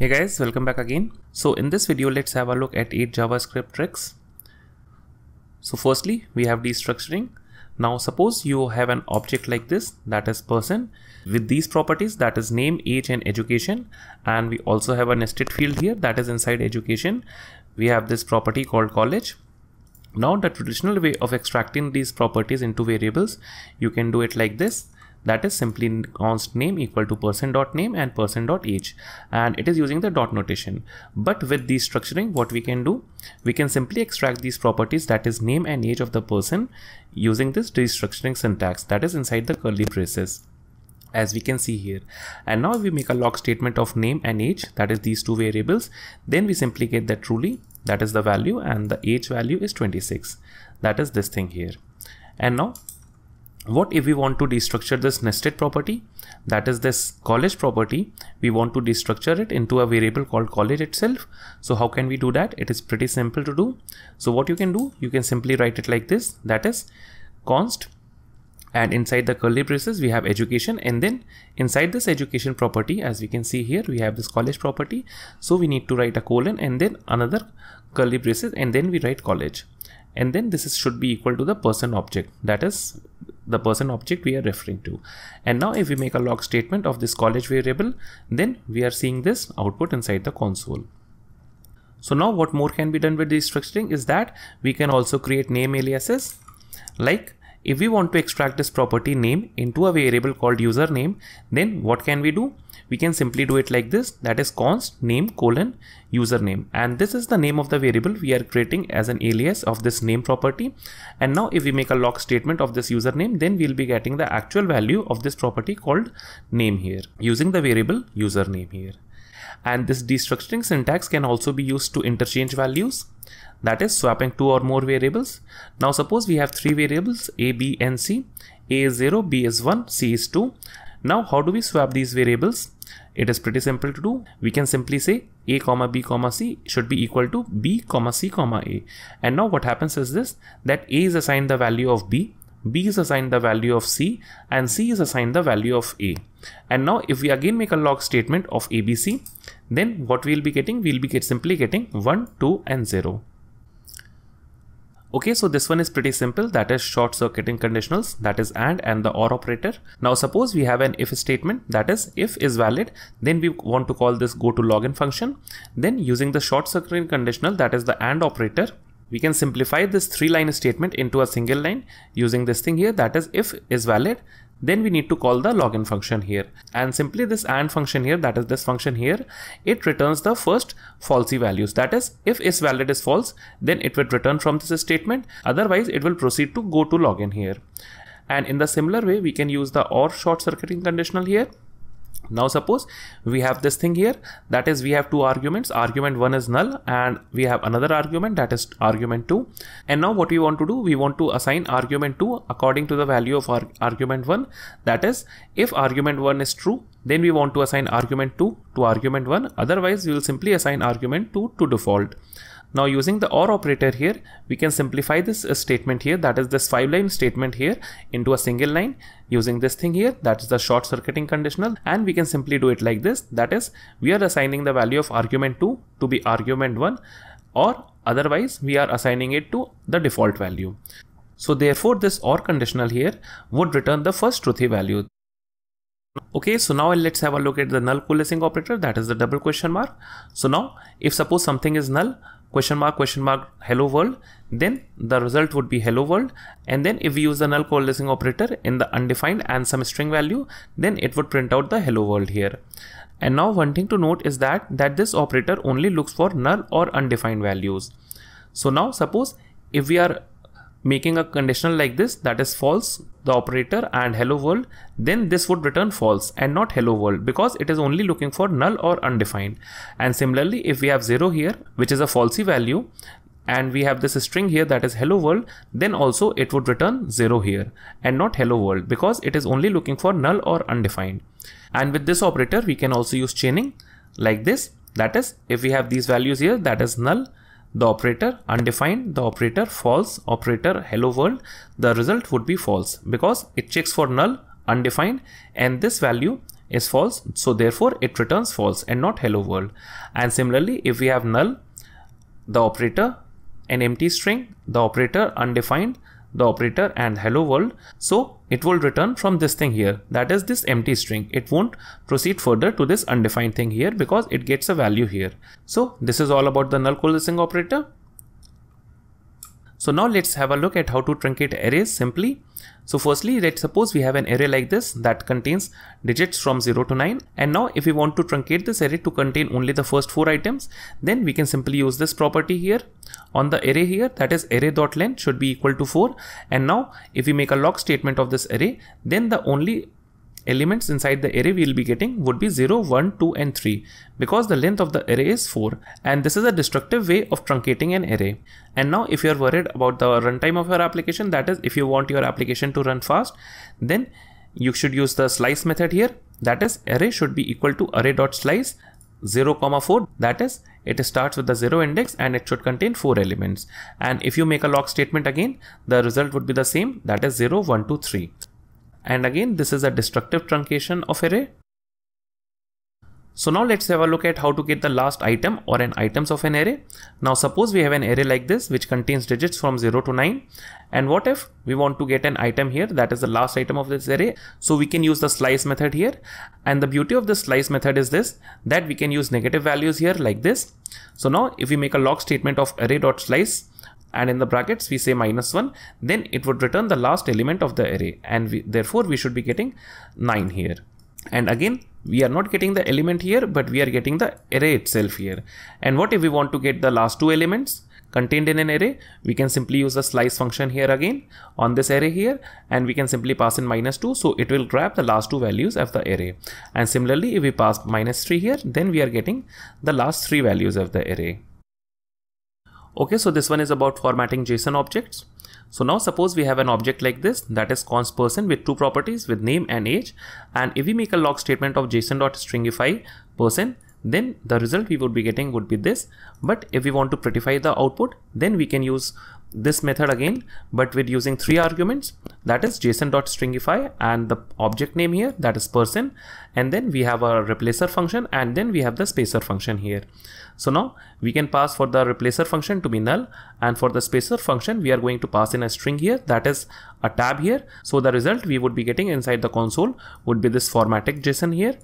Hey guys, welcome back again. So in this video, let's have a look at 8 JavaScript tricks. So firstly, we have destructuring. Now suppose you have an object like this, that is person, with these properties that is name, age and education. And we also have a nested field here that is inside education. We have this property called college. Now the traditional way of extracting these properties into variables, you can do it like this that is simply const name equal to person dot name and person dot age and it is using the dot notation but with the structuring what we can do we can simply extract these properties that is name and age of the person using this destructuring syntax that is inside the curly braces as we can see here and now we make a log statement of name and age that is these two variables then we simply get that truly that is the value and the age value is 26 that is this thing here and now what if we want to destructure this nested property that is this college property we want to destructure it into a variable called college itself so how can we do that it is pretty simple to do so what you can do you can simply write it like this that is const and inside the curly braces we have education and then inside this education property as we can see here we have this college property so we need to write a colon and then another curly braces and then we write college and then this is, should be equal to the person object that is the person object we are referring to and now if we make a log statement of this college variable then we are seeing this output inside the console so now what more can be done with the structuring is that we can also create name aliases like if we want to extract this property name into a variable called username, then what can we do? We can simply do it like this that is const name colon username and this is the name of the variable we are creating as an alias of this name property and now if we make a log statement of this username then we'll be getting the actual value of this property called name here using the variable username here and this destructuring syntax can also be used to interchange values that is swapping two or more variables. Now suppose we have three variables a, b and c. a is 0, b is 1, c is 2. Now how do we swap these variables? It is pretty simple to do. We can simply say a comma b comma c should be equal to b comma c comma a. And now what happens is this that a is assigned the value of b b is assigned the value of c and c is assigned the value of a and now if we again make a log statement of abc then what we'll be getting we'll be get simply getting 1 2 and 0 Okay, so this one is pretty simple that is short circuiting conditionals that is AND and the OR operator. Now suppose we have an if statement that is if is valid then we want to call this go to login function. Then using the short circuiting conditional that is the AND operator we can simplify this three line statement into a single line using this thing here that is if is valid then we need to call the login function here and simply this and function here that is this function here it returns the first falsy values that is if is valid is false then it would return from this statement otherwise it will proceed to go to login here and in the similar way we can use the or short circuiting conditional here now suppose we have this thing here that is we have two arguments argument 1 is null and we have another argument that is argument 2 and now what we want to do we want to assign argument 2 according to the value of our argument 1 that is if argument 1 is true then we want to assign argument 2 to argument 1 otherwise we will simply assign argument 2 to default now using the OR operator here, we can simplify this uh, statement here, that is this five line statement here into a single line using this thing here, that is the short circuiting conditional and we can simply do it like this, that is we are assigning the value of argument 2 to be argument 1 or otherwise we are assigning it to the default value. So therefore this OR conditional here would return the first truthy value. Okay, so now let's have a look at the null coalescing operator that is the double question mark. So now if suppose something is null, question mark question mark hello world then the result would be hello world and then if we use the null coalescing operator in the undefined and some string value then it would print out the hello world here and now one thing to note is that that this operator only looks for null or undefined values so now suppose if we are making a conditional like this that is false the operator and hello world then this would return false and not hello world because it is only looking for null or undefined and similarly if we have 0 here which is a falsy value and we have this string here that is hello world then also it would return 0 here and not hello world because it is only looking for null or undefined and with this operator we can also use chaining like this that is if we have these values here that is null the operator undefined, the operator false, operator hello world, the result would be false because it checks for null, undefined and this value is false. So therefore it returns false and not hello world. And similarly, if we have null, the operator, an empty string, the operator undefined, the operator and hello world so it will return from this thing here that is this empty string it won't proceed further to this undefined thing here because it gets a value here so this is all about the null coalescing operator so now let's have a look at how to truncate arrays simply. So firstly, let's suppose we have an array like this that contains digits from 0 to 9. And now if we want to truncate this array to contain only the first four items, then we can simply use this property here on the array here that is array.length should be equal to 4. And now if we make a log statement of this array, then the only elements inside the array we'll be getting would be 0, 1, 2 and 3 because the length of the array is 4 and this is a destructive way of truncating an array. And now if you're worried about the runtime of your application that is if you want your application to run fast then you should use the slice method here that is array should be equal to array dot slice 0 comma 4 that is it starts with the 0 index and it should contain 4 elements and if you make a log statement again the result would be the same that is 0 1 2 3 and again, this is a destructive truncation of array. So now let's have a look at how to get the last item or an items of an array. Now suppose we have an array like this which contains digits from 0 to 9 and what if we want to get an item here that is the last item of this array. So we can use the slice method here and the beauty of the slice method is this that we can use negative values here like this. So now if we make a log statement of array.slice and in the brackets we say minus 1 then it would return the last element of the array and we, therefore we should be getting 9 here and again we are not getting the element here but we are getting the array itself here and what if we want to get the last two elements contained in an array we can simply use the slice function here again on this array here and we can simply pass in minus 2 so it will grab the last two values of the array and similarly if we pass minus 3 here then we are getting the last three values of the array Okay, so this one is about formatting JSON objects. So now suppose we have an object like this that is const person with two properties with name and age and if we make a log statement of json.stringify person then the result we would be getting would be this but if we want to prettify the output then we can use this method again but we're using three arguments that is json.stringify and the object name here that is person and then we have a replacer function and then we have the spacer function here so now we can pass for the replacer function to be null and for the spacer function we are going to pass in a string here that is a tab here so the result we would be getting inside the console would be this formatted json here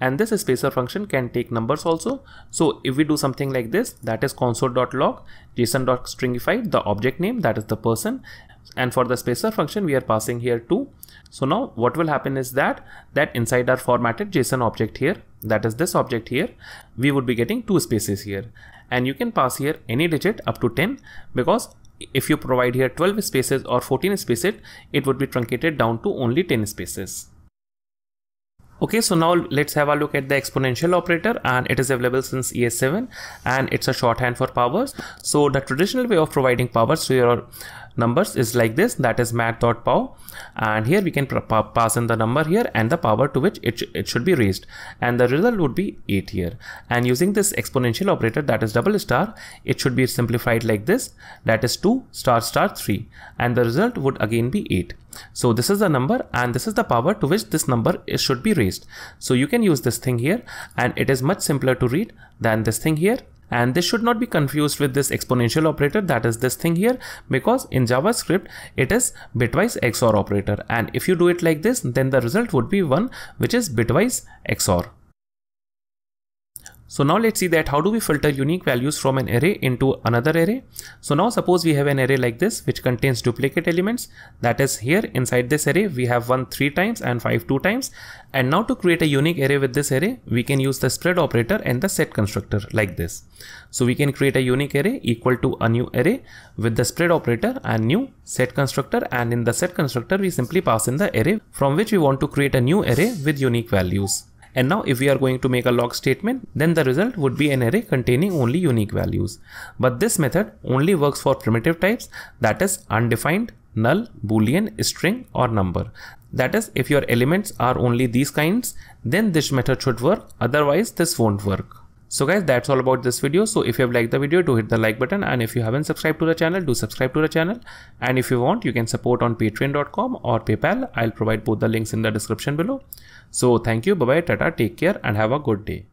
and this spacer function can take numbers also so if we do something like this that is console.log json.stringify the object name that is the person and for the spacer function we are passing here 2 so now what will happen is that that inside our formatted json object here that is this object here we would be getting two spaces here and you can pass here any digit up to 10 because if you provide here 12 spaces or 14 spaces it would be truncated down to only 10 spaces Okay, so now let's have a look at the exponential operator and it is available since ES7 and it's a shorthand for powers. So the traditional way of providing powers to your numbers is like this that is mat.pow and here we can pass in the number here and the power to which it, it should be raised and the result would be 8 here and using this exponential operator that is double star it should be simplified like this that is 2 star star 3 and the result would again be 8 so this is the number and this is the power to which this number is, should be raised so you can use this thing here and it is much simpler to read than this thing here and this should not be confused with this exponential operator that is this thing here because in javascript it is bitwise xor operator and if you do it like this then the result would be one which is bitwise xor so now let's see that how do we filter unique values from an array into another array. So now suppose we have an array like this which contains duplicate elements that is here inside this array we have 1 3 times and 5 2 times and now to create a unique array with this array we can use the spread operator and the set constructor like this. So we can create a unique array equal to a new array with the spread operator and new set constructor and in the set constructor we simply pass in the array from which we want to create a new array with unique values. And now if we are going to make a log statement, then the result would be an array containing only unique values. But this method only works for primitive types that is undefined, null, boolean, string or number. That is if your elements are only these kinds, then this method should work otherwise this won't work. So guys that's all about this video so if you have liked the video do hit the like button and if you haven't subscribed to the channel do subscribe to the channel and if you want you can support on patreon.com or paypal I'll provide both the links in the description below. So thank you. Bye bye. Tata. Take care and have a good day.